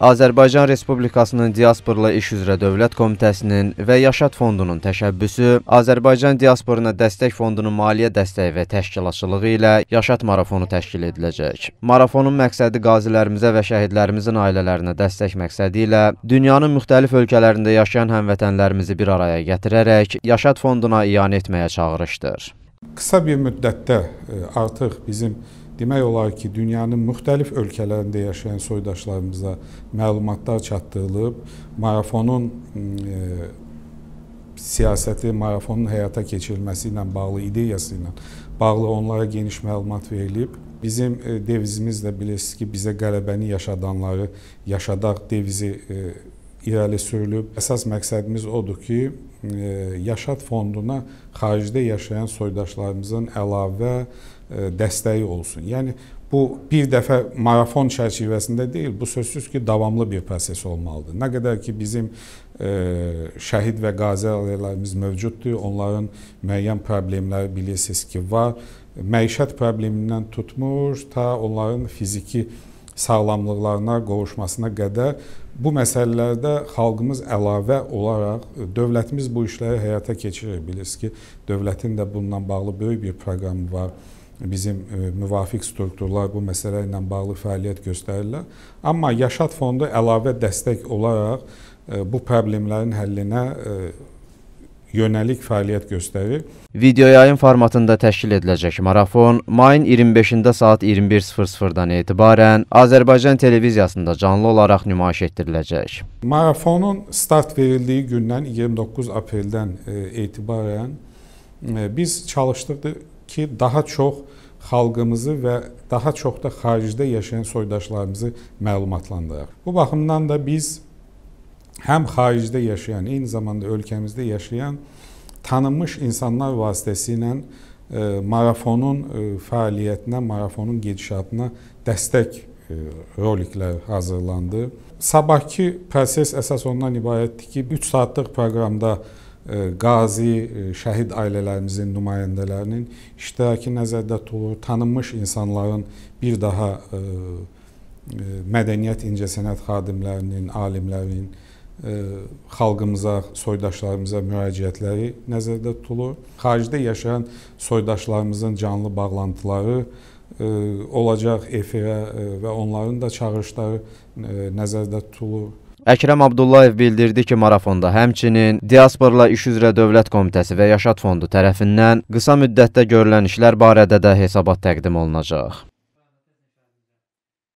Azərbaycan Respublikasının Diasporla İş üzrə Dövlət Komitəsinin və Yaşad Fondunun təşəbbüsü Azərbaycan Diasporuna Dəstək Fondunun maliyyə dəstəyi və təşkilatçılığı ilə Yaşad marafonu təşkil ediləcək. Marafonun məqsədi qazilərimizə və şəhidlərimizin ailələrinə dəstək məqsədi ilə dünyanın müxtəlif ölkələrində yaşayan həmvətənlərimizi bir araya gətirərək Yaşad Fonduna iyanə etməyə çağırışdır. Qısa bir müddətdə e, artıq bizim demək olar ki, dünyanın müxtəlif ölkələrində yaşayan soydaşlarımıza məlumatlar çatdırılıb, marafonun e, siyasəti, marafonun həyata keçirilməsi ilə bağlı ideyası ilə bağlı onlara geniş məlumat verilib. Bizim e, devizimiz də bilirsiniz ki, bizə qələbəni yaşadanları yaşadaq devizi e, irəli sürülüb. Əsas məqsədimiz odur ki, E, Yaşad fonduna xaricdə yaşayan soydaşlarımızın əlavə e, dəstəyi olsun. Yəni bu bir dəfə marafon çərçivəsində deyil, bu sözsüz ki, davamlı bir proses olmalıdır. Nə qədər ki bizim ə, e, şəhid və qazi ailələrimiz mövcuddur, onların müəyyən problemləri bilirsiniz ki, var. Məişət problemindən tutmuş ta onların fiziki sağlamlıqlarına qovuşmasına qədər bu məsələlərdə xalqımız əlavə olaraq dövlətimiz bu işləri həyata keçirir. Bilirsiniz ki, dövlətin də bununla bağlı böyük bir proqramı var bizim e, müvafiq strukturlar bu məsələ ilə bağlı fəaliyyət göstərirlər. Amma Yaşad fondu əlavə dəstək olaraq e, bu problemlərin həllinə e, yönəlik fəaliyyət göstərir. Video yayım formatında təşkil ediləcək marafon mayın 25-də saat 21:00-dan etibarən Azərbaycan televiziyasında canlı olaraq nümayiş etdiriləcək. Marafonun start verildiyi gündən 29 apreldən e, etibarən e, biz çalışdıq ki, daha çox xalqımızı və daha çox da xaricdə yaşayan soydaşlarımızı məlumatlandıraq. Bu baxımdan da biz həm xaricdə yaşayan, eyni zamanda ölkəmizdə yaşayan tanınmış insanlar vasitəsilə e, marafonun e, fəaliyyətinə, marafonun gedişatına dəstək e, roliklər hazırlandı. Sabahki proses əsas ondan ibarətdir ki, 3 saatlıq proqramda qazi, şəhid ailələrimizin nümayəndələrinin iştiraki nəzərdə tutulur, tanınmış insanların bir daha mədəniyyət incəsənət xadimlərinin, alimlərinin xalqımıza, soydaşlarımıza müraciətləri nəzərdə tutulur. Xaricdə yaşayan soydaşlarımızın canlı bağlantıları e, olacaq efirə e, və onların da çağırışları e, nəzərdə tutulur. Əkrəm Abdullayev bildirdi ki, marafonda həmçinin Diasporla İş üzrə Dövlət Komitəsi və Yaşad Fondu tərəfindən qısa müddətdə görülən işlər barədə də hesabat təqdim olunacaq.